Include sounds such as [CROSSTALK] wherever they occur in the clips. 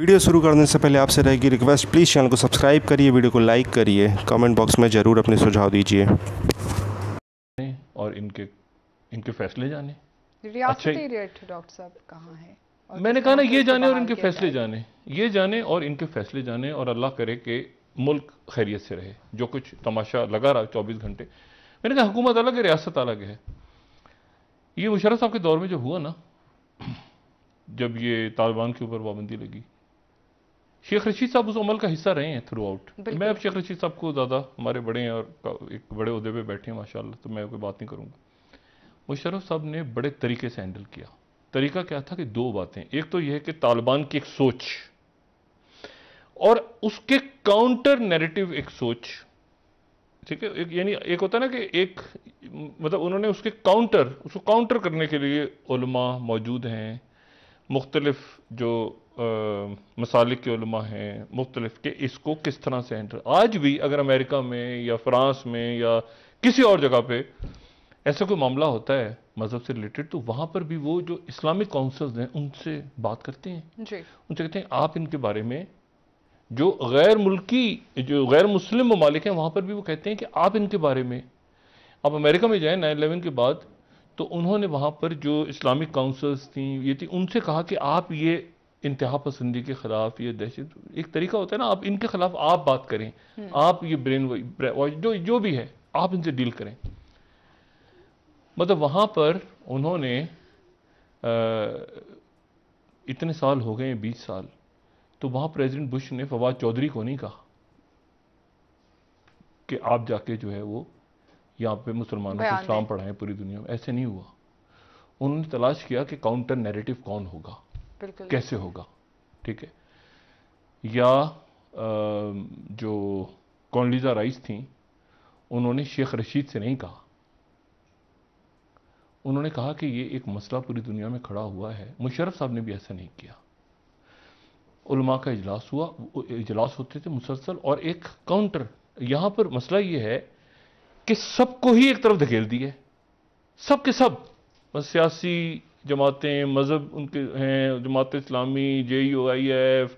Video शुरू करने से पहले आपसे रहेगी रिक्वेस्ट प्लीज़ चैनल को सब्सक्राइब करिए वीडियो को लाइक करिए कमेंट बॉक्स में ज़रूर अपने सुझाव दीजिए और इनके इनके फैसले जाने डॉक्टर साहब कहाँ है मैंने कहा ना ये जाने और इनके फैसले जाने ये जाने और इनके फैसले जाने और अल्लाह करे कि मुल्क खैरियत से रहे जो कुछ तमाशा लगा रहा चौबीस घंटे मैंने कहा हुकूमत अलग है रियासत अलग है ये मुशरफ साहब के दौर में जब हुआ ना जब ये तालिबान के ऊपर पाबंदी लगी शेख रशीद साहब उस अमल का हिस्सा रहे हैं थ्रू आउट मैं अब शेख रशीद साहब को ज़्यादा हमारे बड़े हैं और एक बड़े उहदे पे बैठे हैं माशाल्लाह तो मैं कोई बात नहीं करूँगा मुशरफ साहब ने बड़े तरीके से हैंडल किया तरीका क्या था कि दो बातें एक तो यह है कि तालिबान की एक सोच और उसके काउंटर नेरेटिव एक सोच ठीक है एक यानी एक होता है ना कि एक मतलब उन्होंने उसके काउंटर उसको काउंटर करने के लिए मौजूद हैं मुख्तलफ जो मसालिक के हैं मुख्तलिफ के इसको किस तरह से एंटर आज भी अगर अमेरिका में या फ्रांस में या किसी और जगह पे ऐसा कोई मामला होता है मज़हब से रिलेटेड तो वहाँ पर भी वो जो इस्लामिक काउंसल्स हैं उनसे बात करते हैं उनसे कहते हैं आप इनके बारे में जो गैर मुल्की जो गैर मुस्लिम ममालिक हैं वहाँ पर भी वो कहते हैं कि आप इनके बारे में आप अमेरिका में जाए नाइन इलेवन के बाद तो उन्होंने वहाँ पर जो इस्लामिक काउंसल्स थी ये थी उनसे कहा कि आप ये इंतहा पसंदी के ख़िलाफ़ ये दहशत एक तरीका होता है ना आप इनके ख़िलाफ़ आप बात करें हम्म। आप ये ब्रेन जो जो भी है आप इनसे डील करें मतलब वहाँ पर उन्होंने आ, इतने साल हो गए बीस साल तो वहाँ प्रेसिडेंट बुश ने फवाद चौधरी को नहीं कहा कि आप जाके जो है वो यहाँ पे मुसलमानों को इस्लाम पढ़ाएं पूरी दुनिया में ऐसे नहीं हुआ उन्होंने तलाश किया कि काउंटर नैरेटिव कौन होगा कैसे होगा ठीक है या आ, जो कौनलीजा राइस थी उन्होंने शेख रशीद से नहीं कहा उन्होंने कहा कि ये एक मसला पूरी दुनिया में खड़ा हुआ है मुशरफ साहब ने भी ऐसा नहीं किया उलमा का इजलास हुआ इजलास होते थे मुसलसल और एक काउंटर यहां पर मसला ये है कि सबको ही एक तरफ धकेल दिए सब के सब बस सियासी जमातें मज़हब उनके हैं जमात इस्लामी जे यू आई एफ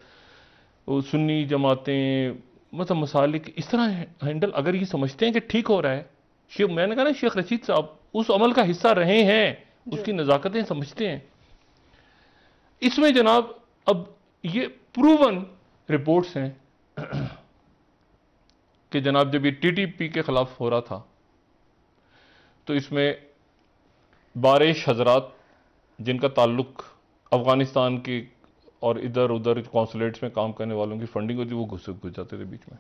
सुन्नी जमातें मतलब मसालिक इस तरह हैंडल अगर ये समझते हैं कि ठीक हो रहा है शेख मैंने कहा ना शेख रशीद साहब उस अमल का हिस्सा रहे हैं उसकी नज़ाकतें समझते हैं इसमें जनाब अब ये प्रूवन रिपोर्ट्स हैं [CLEARS THROAT] कि जनाब जब ये टीटीपी के ख़िलाफ़ हो रहा था तो इसमें बारिश हजरात जिनका ताल्लुक अफ़गानिस्तान के और इधर उधर कौंसुलेट्स में काम करने वालों की फंडिंग होती वो घुस घुस जाते थे बीच में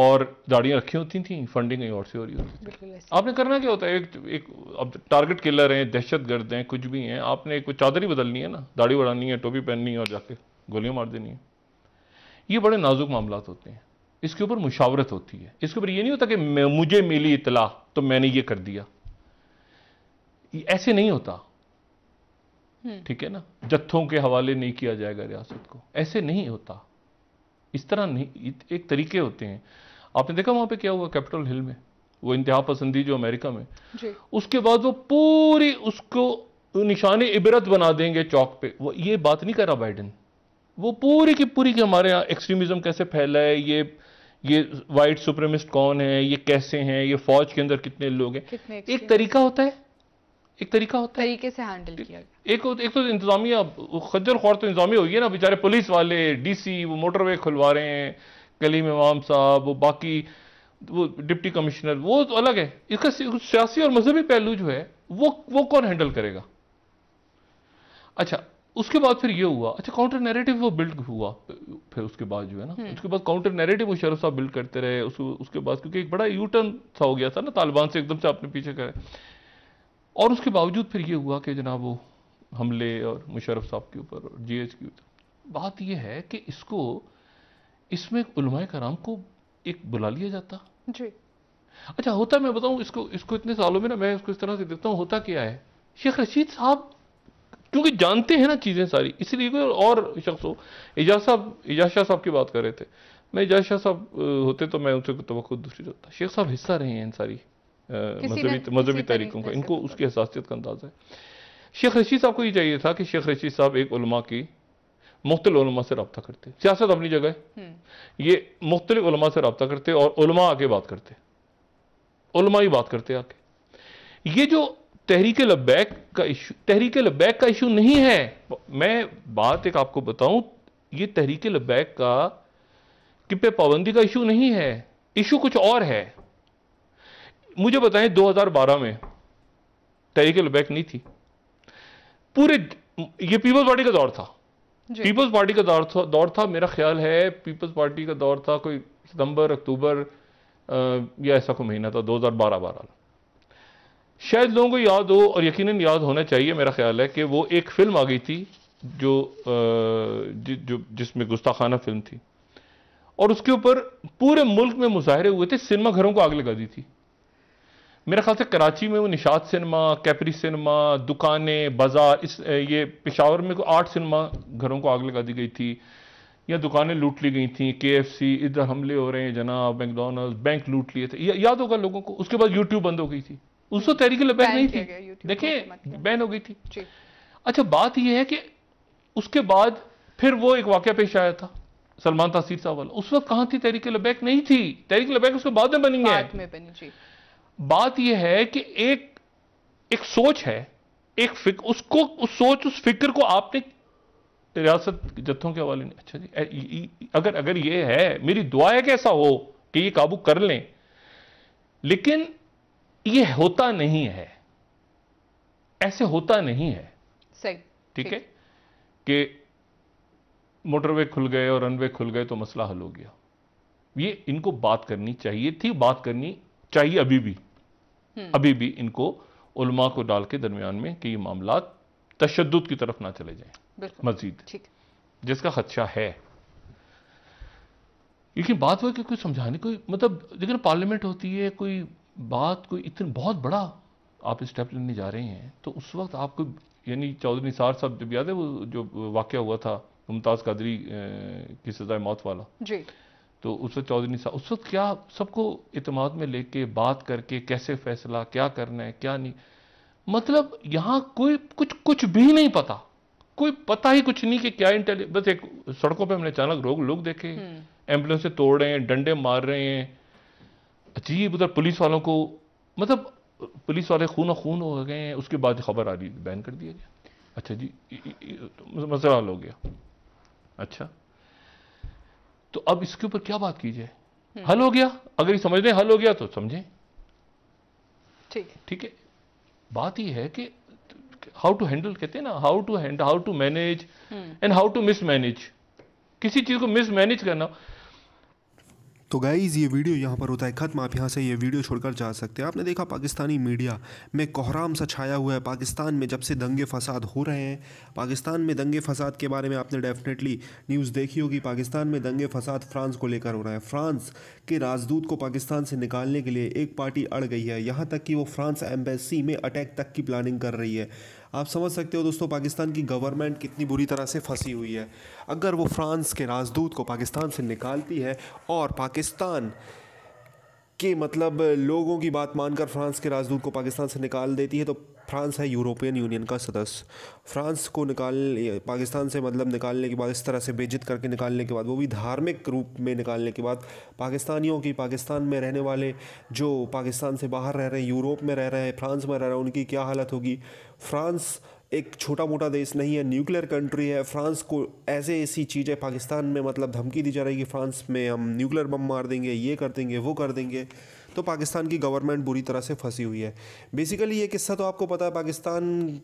और दाढ़ियाँ रखी होती थी फंडिंग कहीं और से हो रही होती आपने करना क्या होता है एक एक अब टारगेट किलर हैं दहशत गर्द हैं कुछ भी हैं आपने एक चादर ही बदलनी है ना दाढ़ी बढ़ानी है टोपी पहननी है और जाके गोलियाँ मार देनी है ये बड़े नाजुक मामला होते हैं इसके ऊपर मुशावरत होती है इसके ऊपर ये नहीं होता कि मुझे मिली इतला तो मैंने ये कर दिया ऐसे नहीं होता हम्म। ठीक है ना जत्थों के हवाले नहीं किया जाएगा रियासत को ऐसे नहीं होता इस तरह नहीं एक तरीके होते हैं आपने देखा वहां पे क्या हुआ कैपिटल हिल में वो इंतहा पसंदी जो अमेरिका में उसके बाद वो पूरी उसको निशाने इबरत बना देंगे चौक पे वो ये बात नहीं कर रहा बाइडन वो पूरी की पूरी की हमारे यहाँ एक्सट्रीमिज्म कैसे फैला है ये ये वाइट सुप्रीमिस्ट कौन है ये कैसे हैं ये फौज के अंदर कितने लोग हैं एक तरीका होता है एक तरीका होता है तरीके से हैंडल किया तो, एक, तो इंतजामिया खज्जर खौर तो इंतजामिया होगी ना बेचारे पुलिस वाले डीसी वो मोटरवे खुलवा रहे हैं कलीम इमाम साहब वो बाकी वो डिप्टी कमिश्नर वो तो अलग है इसका सियासी और मजहबी पहलू जो है वो वो कौन हैंडल करेगा अच्छा उसके बाद फिर ये हुआ अच्छा काउंटर नैरेटिव वो बिल्ड हुआ फिर उसके बाद जो है ना हम्म। उसके बाद काउंटर नैरेटिव वो शरफ साहब बिल्ड करते रहे उस, उसके बाद क्योंकि एक बड़ा यूटर्न सा हो गया था ना तालिबान से एकदम से आपने पीछे करें और उसके बावजूद फिर ये हुआ कि जनाब वो हमले और मुशरफ साहब के ऊपर और जी एच के ऊपर बात यह है कि इसको इसमें उलमाए कराम को एक बुला लिया जाता जी अच्छा होता मैं बताऊं इसको इसको इतने सालों में ना मैं इसको इस तरह से देखता हूँ होता क्या है शेख रशीद साहब क्योंकि जानते हैं ना चीज़ें सारी इसलिए कोई और शख्स हो एजाज साहब एजाज शाह साहब की बात कर रहे थे मैं एजाज शाह साहब होते तो मैं उनसे तो दूसरी होता शेख साहब हिस्सा रहे हैं इन सारी मजहबी तहरीकों का इनको उसकी हसासीत का अंदाजा है शेख रशीद साहब को ये चाहिए था कि शेख रशीद साहब एक उलमा की मुख्तलमा से रबता करते सियासत अपनी जगह हम्म। ये मुख्तलिमा से रबता करते और उलमा आके बात करते उलमा ही बात करते आके ये जो तहरीक लबैक का इशू तहरीक लबैक का इशू नहीं है मैं बात एक आपको बताऊं ये तहरीक लबैक का कि पे पाबंदी का इशू नहीं है इशू कुछ और है मुझे बताएं 2012 में तहरीक लबैक नहीं थी पूरे ये पीपल्स पार्टी का दौर था पीपल्स पार्टी का दौर था दौर था मेरा ख्याल है पीपल्स पार्टी का दौर था कोई सितंबर अक्टूबर या ऐसा कोई महीना था 2012 बारह शायद लोगों को याद हो और यकीनन याद होना चाहिए मेरा ख्याल है कि वो एक फिल्म आ गई थी जो जि, जो जिसमें गुस्ताखाना फिल्म थी और उसके ऊपर पूरे मुल्क में मुजाहरे हुए थे सिनेमा घरों को आग लगा दी थी मेरे ख्याल से कराची में वो निशाद सिनेमा कैपरी सिनेमा दुकानें बाज़ार इस ये पेशावर में कोई आठ सिनेमा घरों को आग लगा दी गई थी या दुकानें लूट ली गई थी के एफ सी इधर हमले हो रहे हैं जनाब मैकडोनल्ड बैंक लूट लिए थे या, याद होगा लोगों को उसके बाद यूट्यूब बंद हो गई थी उस तो तहरीक लबैक नहीं थी देखें बैन हो गई थी अच्छा बात यह है कि उसके बाद फिर वो एक वाक्य पेश आया था सलमान तासीर साहब वाला उस वक्त कहां थी तहरीक लबैक नहीं थी तहरीक लबैक उसके बाद में बनी है बात यह है कि एक एक सोच है एक फिक उसको उस सोच उस फिक्र को आपने रियासत जत्थों के हवाले नहीं अच्छा जी अगर अगर ये है मेरी दुआ है कि ऐसा हो कि ये काबू कर लें लेकिन ये होता नहीं है ऐसे होता नहीं है सही ठीक है कि मोटरवे खुल गए और रनवे खुल गए तो मसला हल हो गया ये इनको बात करनी चाहिए थी बात करनी चाहिए अभी भी हम्म। अभी भी इनको उलमा को डाल के दरमियान में कि ये मामला तशद की तरफ ना चले जाए मजीद जिसका खदशा है लेकिन बात हुआ कि कोई समझाने कोई मतलब लेकिन पार्लियामेंट होती है कोई बात कोई इतना बहुत बड़ा आप स्टेप लेने जा रहे हैं तो उस वक्त आपको यानी चौधरी निसार साहब जब याद है वो जो वाक्य हुआ था मुमताज़ कादरी की सजाए मौत वाला जी तो उस वक्त चौधरी साहब उस वक्त क्या सबको इतमाद में लेके बात करके कैसे फैसला क्या करना है क्या नहीं मतलब यहाँ कोई कुछ कुछ भी नहीं पता कोई पता ही कुछ नहीं कि क्या इंटेलिज बस एक सड़कों पे हमने अचानक रोग लोग देखे हम्म। एम्बुलेंस से तोड़ रहे हैं डंडे मार रहे हैं अजीब उधर पुलिस वालों को मतलब पुलिस वाले खून खून हो गए हैं उसके बाद खबर आ रही बैन कर दिया गया अच्छा जी तो मसला हल हो गया अच्छा तो अब इसके ऊपर क्या बात की जाए हल हो गया अगर ये समझ लें हल हो गया तो समझें ठीक ठीक है बात यह है कि हाउ टू हैंडल कहते हैं ना how to handle how to manage and how to mismanage किसी चीज को मिस मैनेज करना तो गाइज़ ये वीडियो यहाँ पर होता है ख़त्म आप यहाँ से ये वीडियो छोड़कर जा सकते हैं आपने देखा पाकिस्तानी मीडिया में कोहराम सा छाया हुआ है पाकिस्तान में जब से दंगे फसाद हो रहे हैं पाकिस्तान में दंगे फसाद के बारे में आपने डेफिनेटली न्यूज़ देखी होगी पाकिस्तान में दंगे फसाद फ्रांस को लेकर हो रहा है फ्रांस के राजदूत को पाकिस्तान से निकालने के लिए एक पार्टी अड़ गई है यहाँ तक कि वो फ्रांस एम्बेसी में अटैक तक की प्लानिंग कर रही है आप समझ सकते हो दोस्तों पाकिस्तान की गवर्नमेंट कितनी बुरी तरह से फंसी हुई है अगर वो फ्रांस के राजदूत को पाकिस्तान से निकालती है और पाकिस्तान के मतलब लोगों की बात मानकर फ्रांस के राजदूत को पाकिस्तान से निकाल देती है तो फ्रांस है यूरोपियन यूनियन का सदस्य फ्रांस को निकाल पाकिस्तान से मतलब निकालने के बाद इस तरह से बेजित करके निकालने के बाद वो भी धार्मिक रूप में निकालने के बाद पाकिस्तानियों की पाकिस्तान में रहने वाले जो पाकिस्तान से बाहर रह रहे हैं यूरोप में रह रहे हैं फ्रांस में रह रहे हैं उनकी क्या हालत होगी फ्रांस एक छोटा मोटा देश नहीं है न्यूक्लियर कंट्री है फ्रांस को ऐसे ऐसी चीज़ें पाकिस्तान में मतलब धमकी दी जा रही है कि फ्रांस में हम न्यूक्लियर बम मार देंगे ये कर देंगे वो कर देंगे तो पाकिस्तान की गवर्नमेंट बुरी तरह से फंसी हुई है बेसिकली ये किस्सा तो आपको पता है पाकिस्तान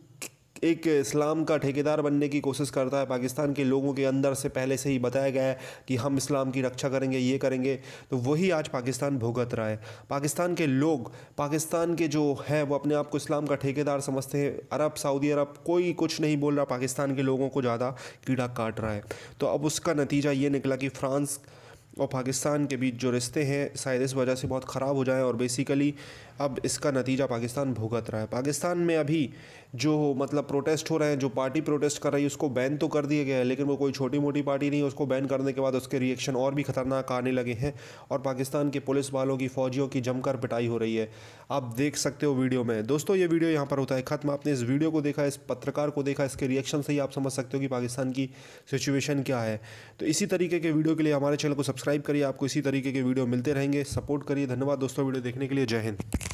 एक इस्लाम का ठेकेदार बनने की कोशिश करता है पाकिस्तान के लोगों के अंदर से पहले से ही बताया गया है कि हम इस्लाम की रक्षा करेंगे ये करेंगे तो वही आज पाकिस्तान भुगत रहा है पाकिस्तान के लोग पाकिस्तान के जो हैं वो अपने आप को इस्लाम का ठेकेदार समझते हैं अरब सऊदी अरब कोई कुछ नहीं बोल रहा पाकिस्तान के लोगों को ज़्यादा कीड़ा काट रहा है तो अब उसका नतीजा ये निकला कि फ्रांस और पाकिस्तान के बीच जो रिश्ते हैं शायद इस वजह से बहुत ख़राब हो जाएँ और बेसिकली अब इसका नतीजा पाकिस्तान भुगत रहा है पाकिस्तान में अभी जो मतलब प्रोटेस्ट हो रहे हैं जो पार्टी प्रोटेस्ट कर रही है उसको बैन तो कर दिया गया है लेकिन वो कोई छोटी मोटी पार्टी नहीं उसको बैन करने के बाद उसके रिएक्शन और भी ख़तरनाक आने लगे हैं और पाकिस्तान के पुलिस वालों की फ़ौजियों की जमकर पिटाई हो रही है आप देख सकते हो वीडियो में दोस्तों ये वीडियो यहाँ पर होता है ख़त्म आपने इस वीडियो को देखा इस पत्रकार को देखा इसके रिएक्शन से ही आप समझ सकते हो कि पाकिस्तान की सिचुएशन क्या है तो इसी तरीके के वीडियो के लिए हमारे चैनल को सब्सक्राइब करिए आपको इसी तरीके के वीडियो मिलते रहेंगे सपोर्ट करिए धन्यवाद दोस्तों वीडियो देखने के लिए जय हिंद